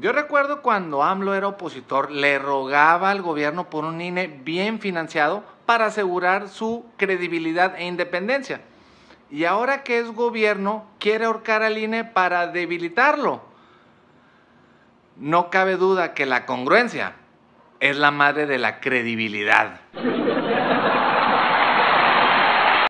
Yo recuerdo cuando AMLO era opositor, le rogaba al gobierno por un INE bien financiado para asegurar su credibilidad e independencia. Y ahora que es gobierno, quiere ahorcar al INE para debilitarlo. No cabe duda que la congruencia es la madre de la credibilidad.